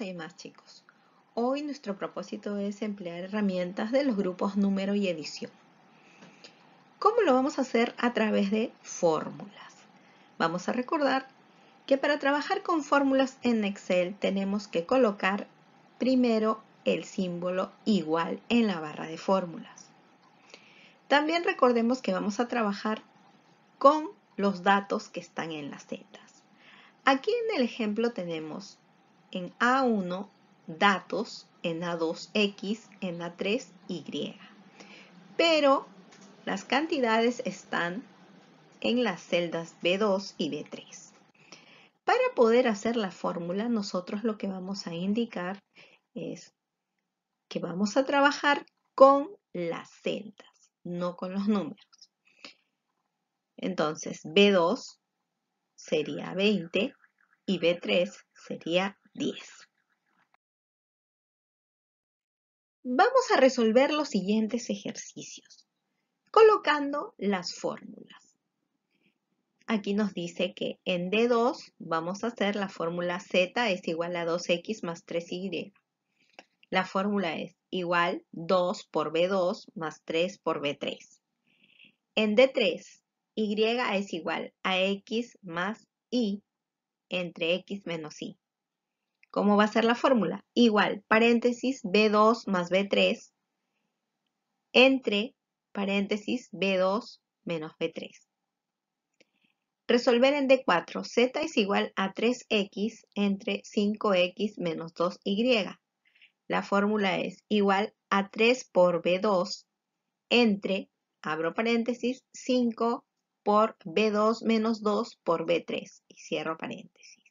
y más chicos. Hoy nuestro propósito es emplear herramientas de los grupos número y edición. ¿Cómo lo vamos a hacer? A través de fórmulas. Vamos a recordar que para trabajar con fórmulas en Excel tenemos que colocar primero el símbolo igual en la barra de fórmulas. También recordemos que vamos a trabajar con los datos que están en las celdas. Aquí en el ejemplo tenemos en A1, datos en A2, X, en A3, Y. Pero las cantidades están en las celdas B2 y B3. Para poder hacer la fórmula, nosotros lo que vamos a indicar es que vamos a trabajar con las celdas, no con los números. Entonces, B2 sería 20 y B3 sería 10. Vamos a resolver los siguientes ejercicios, colocando las fórmulas. Aquí nos dice que en D2 vamos a hacer la fórmula Z es igual a 2X más 3Y. La fórmula es igual 2 por B2 más 3 por B3. En D3, Y es igual a X más Y entre X menos Y. ¿Cómo va a ser la fórmula? Igual, paréntesis B2 más B3 entre paréntesis B2 menos B3. Resolver en D4. Z es igual a 3X entre 5X menos 2Y. La fórmula es igual a 3 por B2 entre, abro paréntesis, 5 por B2 menos 2 por B3 y cierro paréntesis.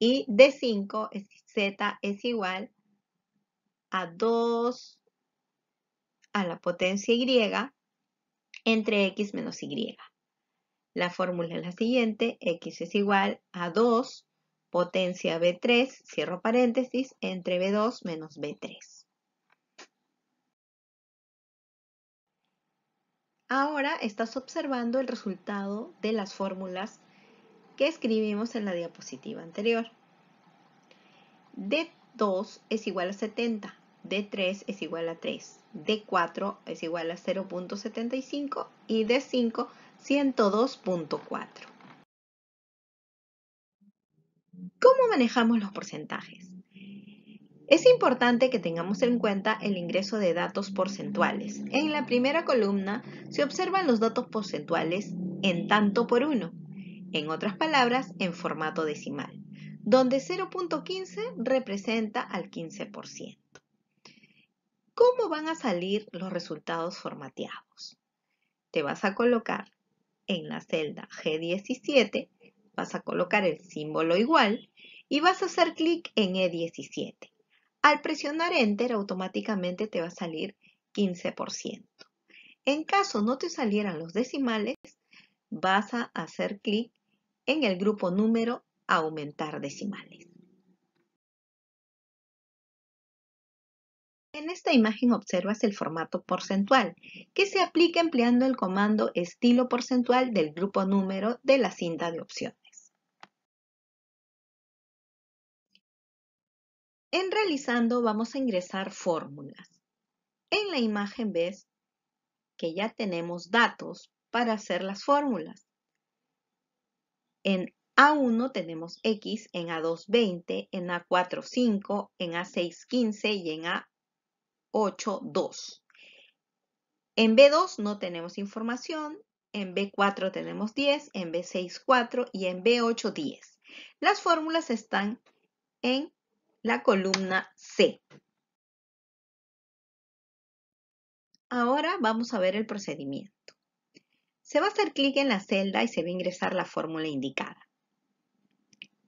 Y D5, Z es igual a 2 a la potencia Y entre X menos Y. La fórmula es la siguiente, X es igual a 2 potencia B3, cierro paréntesis, entre B2 menos B3. Ahora estás observando el resultado de las fórmulas que escribimos en la diapositiva anterior. D2 es igual a 70, D3 es igual a 3, D4 es igual a 0.75 y D5 102.4. ¿Cómo manejamos los porcentajes? Es importante que tengamos en cuenta el ingreso de datos porcentuales. En la primera columna se observan los datos porcentuales en tanto por uno en otras palabras, en formato decimal, donde 0.15 representa al 15%. ¿Cómo van a salir los resultados formateados? Te vas a colocar en la celda G17, vas a colocar el símbolo igual y vas a hacer clic en E17. Al presionar Enter automáticamente te va a salir 15%. En caso no te salieran los decimales, vas a hacer clic en el grupo número aumentar decimales. En esta imagen observas el formato porcentual, que se aplica empleando el comando estilo porcentual del grupo número de la cinta de opciones. En realizando vamos a ingresar fórmulas. En la imagen ves que ya tenemos datos para hacer las fórmulas. En A1 tenemos X, en A2 20, en A4 5, en A6 15 y en A8 2. En B2 no tenemos información, en B4 tenemos 10, en B6 4 y en B8 10. Las fórmulas están en la columna C. Ahora vamos a ver el procedimiento se va a hacer clic en la celda y se va a ingresar la fórmula indicada.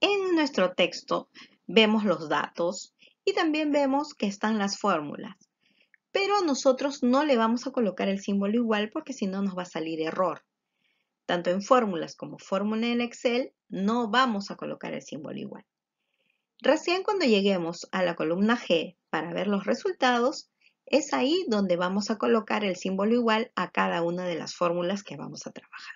En nuestro texto vemos los datos y también vemos que están las fórmulas. Pero nosotros no le vamos a colocar el símbolo igual porque si no nos va a salir error. Tanto en fórmulas como fórmula en Excel no vamos a colocar el símbolo igual. Recién cuando lleguemos a la columna G para ver los resultados, es ahí donde vamos a colocar el símbolo igual a cada una de las fórmulas que vamos a trabajar.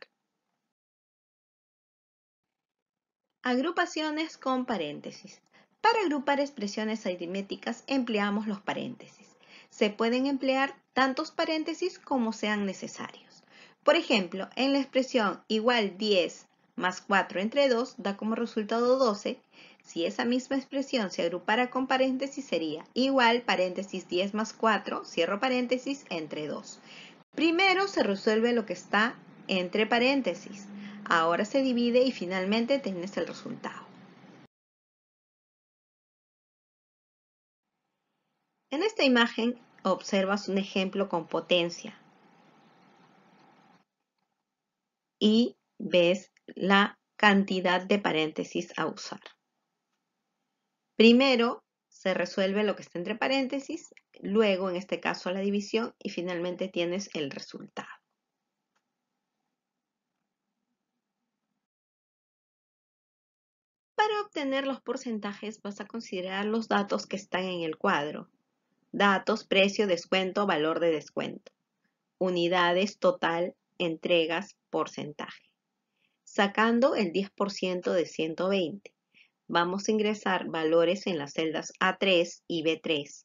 Agrupaciones con paréntesis. Para agrupar expresiones aritméticas empleamos los paréntesis. Se pueden emplear tantos paréntesis como sean necesarios. Por ejemplo, en la expresión igual 10 más 4 entre 2 da como resultado 12, si esa misma expresión se agrupara con paréntesis sería igual paréntesis 10 más 4, cierro paréntesis, entre 2. Primero se resuelve lo que está entre paréntesis. Ahora se divide y finalmente tienes el resultado. En esta imagen observas un ejemplo con potencia y ves la cantidad de paréntesis a usar. Primero se resuelve lo que está entre paréntesis, luego en este caso la división y finalmente tienes el resultado. Para obtener los porcentajes vas a considerar los datos que están en el cuadro. Datos, precio, descuento, valor de descuento. Unidades, total, entregas, porcentaje. Sacando el 10% de 120 vamos a ingresar valores en las celdas A3 y B3,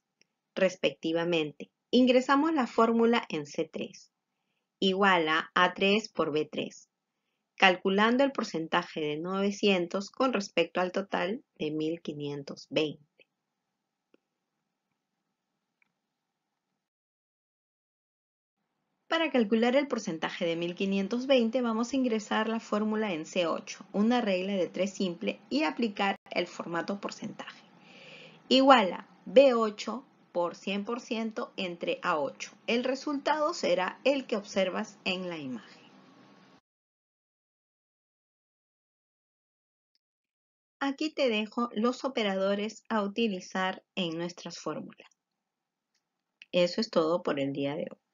respectivamente. Ingresamos la fórmula en C3, igual a A3 por B3, calculando el porcentaje de 900 con respecto al total de 1520. Para calcular el porcentaje de 1520 vamos a ingresar la fórmula en C8, una regla de 3 simple y aplicar el formato porcentaje. Igual B8 por 100% entre A8. El resultado será el que observas en la imagen. Aquí te dejo los operadores a utilizar en nuestras fórmulas. Eso es todo por el día de hoy.